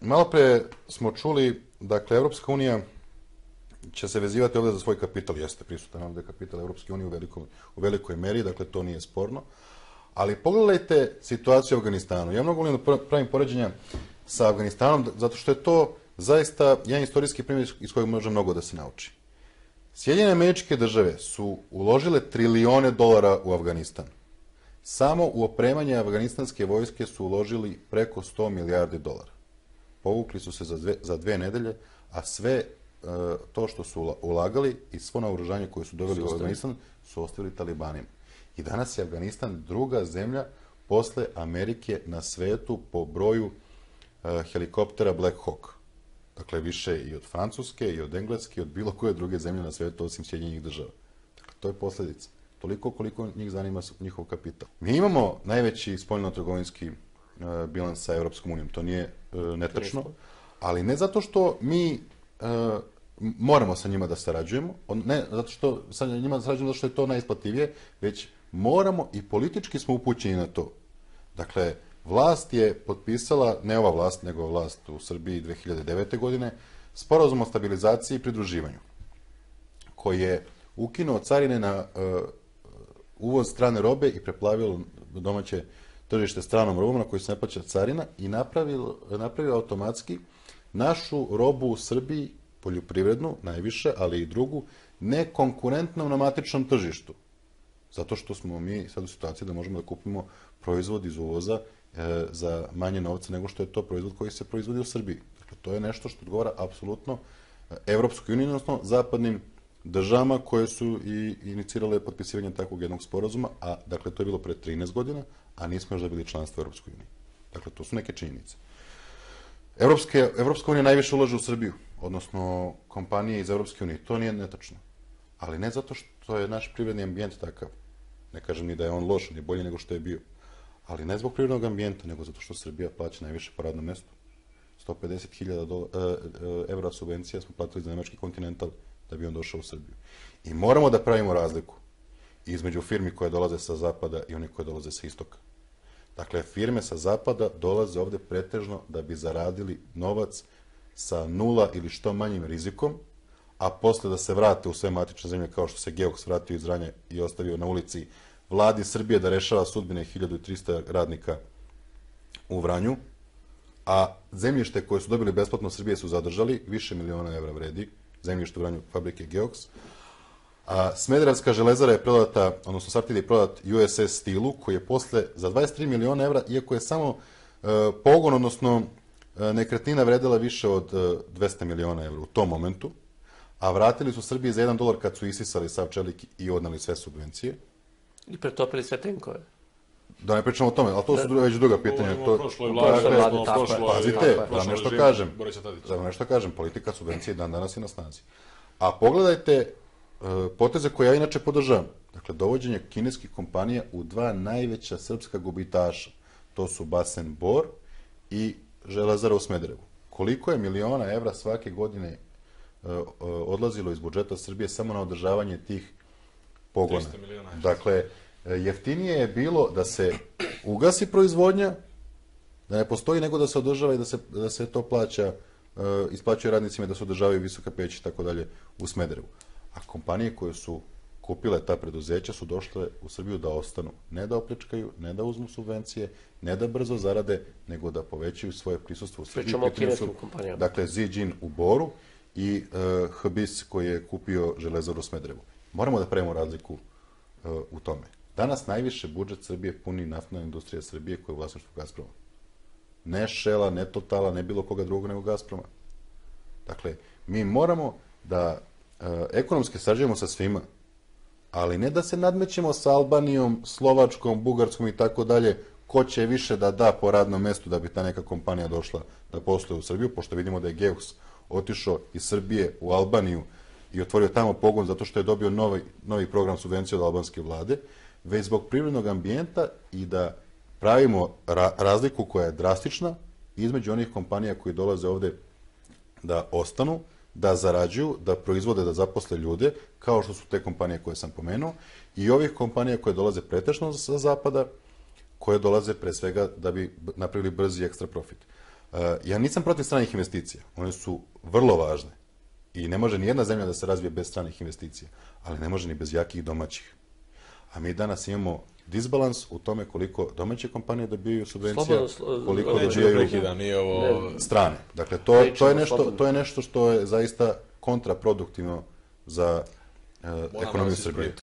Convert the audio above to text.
Malo pre smo čuli, dakle, Evropska unija će se vezivati ovde za svoj kapital, jeste prisutan ovde kapital Evropske unije u, velikom, u velikoj meri, dakle, to nije sporno. Ali pogledajte situaciju u Afganistanu. Ja mnogo volim da pravim poređenja sa Afganistanom, zato što je to zaista jedan istorijski primjer iz kojeg može mnogo da se nauči. Sjedinjene američke države su uložile trilione dolara u Afganistan. Samo u opremanje afganistanske vojske su uložili preko 100 milijardi dolara. Povukli su se za dve, za dve nedelje, a sve e, to što su ulagali i svo naoružanje koje su doveli u Afganistan su ostavili talibanima. I danas je Afganistan druga zemlja posle Amerike na svetu po broju e, helikoptera Black Hawk. Dakle, više i od Francuske, i od Engleske, i od bilo koje druge zemlje na svetu, osim Sjedinjenih država. Dakle, to je posledica toliko koliko njih zanima njihov kapital. Mi imamo najveći spoljno-trgovinski e, bilans sa Europskom unijom, to nije e, netačno, ali ne zato što mi e, moramo sa njima da sarađujemo, ne zato što sa njima da sarađujemo zato što je to najisplativije, već moramo i politički smo upućeni na to. Dakle, vlast je potpisala, ne ova vlast, nego vlast u Srbiji 2009. godine, sporazum o stabilizaciji i pridruživanju, koji je ukinuo carine na uvoz strane robe i preplavilo domaće tržište stranom robom na koju se ne plaća carina i napravilo, napravilo automatski našu robu u Srbiji, poljoprivrednu najviše, ali i drugu, nekonkurentnom na matičnom tržištu. Zato što smo mi sad u situaciji da možemo da kupimo proizvod iz uvoza e, za manje novca nego što je to proizvod koji se proizvodi u Srbiji. Dakle, to je nešto što odgovara apsolutno e, Evropskoj uniji, odnosno zapadnim državama koje su i inicirale potpisivanje takvog jednog sporazuma, a dakle to je bilo pre 13 godina, a nismo još dobili članstvo u Europskoj uniji. Dakle, to su neke činjenice. Evropske, Evropska unija najviše ulaže u Srbiju, odnosno kompanije iz Evropske unije. To nije netačno. Ali ne zato što je naš privredni ambijent takav. Ne kažem ni da je on loš, ni bolji nego što je bio. Ali ne zbog privrednog ambijenta, nego zato što Srbija plaća najviše po radnom mestu. 150.000 e, e, e, evra subvencija smo platili za nemački kontinental, da bi on došao u Srbiju. I moramo da pravimo razliku između firmi koje dolaze sa zapada i oni koje dolaze sa istoka. Dakle, firme sa zapada dolaze ovde pretežno da bi zaradili novac sa nula ili što manjim rizikom, a posle da se vrate u sve matične zemlje kao što se Geoks vratio iz Ranja i ostavio na ulici vladi Srbije da rešava sudbine 1300 radnika u Vranju, a zemljište koje su dobili besplatno Srbije su zadržali, više miliona evra vredi, zemljištu u granju fabrike Geox. A Smederevska železara je prodata, odnosno Sartid je prodat USS Stilu, koji je posle za 23 miliona evra, iako je samo e, pogon, odnosno e, nekretnina vredela više od e, 200 miliona evra u tom momentu, a vratili su Srbiji za 1 dolar kad su isisali sav čelik i odnali sve subvencije. I pretopili sve tenkove. Da ne pričamo o tome, ali to su da. već druga pitanja. To, prošloj vladi, dakle, to, tako, pazite, da nešto kažem, da nešto kažem, politika subvencije dan danas je na snazi. A pogledajte e, poteze koje ja inače podržavam. Dakle, dovođenje kineskih kompanija u dva najveća srpska gubitaša. To su Basen Bor i Železara u Smederevu. Koliko je miliona evra svake godine e, e, odlazilo iz budžeta Srbije samo na održavanje tih pogona? 300 miliona evra. Dakle, E, jeftinije je bilo da se ugasi proizvodnja, da ne postoji nego da se održava i da se, da se to plaća, uh, isplaćuje radnicima da se održavaju visoka peć i tako dalje u Smederevu. A kompanije koje su kupile ta preduzeća su došle u Srbiju da ostanu, ne da opličkaju, ne da uzmu subvencije, ne da brzo zarade, nego da povećaju svoje prisustvo u Srbiji. Pričamo o kompanijama. Dakle, Zijin u Boru i uh, Hbis koji je kupio železaru Smederevu. Moramo da pravimo razliku uh, u tome. Danas najviše budžet Srbije puni naftna industrija Srbije koja je u vlasništvu Gazproma. Ne Šela, ne Totala, ne bilo koga drugog nego Gazproma. Dakle, mi moramo da e, ekonomski sa svima, ali ne da se nadmećemo sa Albanijom, Slovačkom, Bugarskom i tako dalje, ko će više da da po radnom mestu da bi ta neka kompanija došla da posluje u Srbiju, pošto vidimo da je Geox otišao iz Srbije u Albaniju i otvorio tamo pogon zato što je dobio novi, novi program subvencije od albanske vlade, već zbog privrednog ambijenta i da pravimo ra razliku koja je drastična između onih kompanija koji dolaze ovde da ostanu, da zarađuju, da proizvode, da zaposle ljude, kao što su te kompanije koje sam pomenuo, i ovih kompanija koje dolaze pretešno sa zapada, koje dolaze pre svega da bi napravili brzi ekstra profit. E, ja nisam protiv stranih investicija, one su vrlo važne i ne može ni jedna zemlja da se razvije bez stranih investicija, ali ne može ni bez jakih domaćih a mi danas imamo disbalans u tome koliko domaće kompanije dobijaju subvencije, slobodno, koliko ne, dobijaju da nije ovo... strane. Dakle, to, to, je nešto, to je nešto što je zaista kontraproduktivno za uh, ekonomiju Srbije.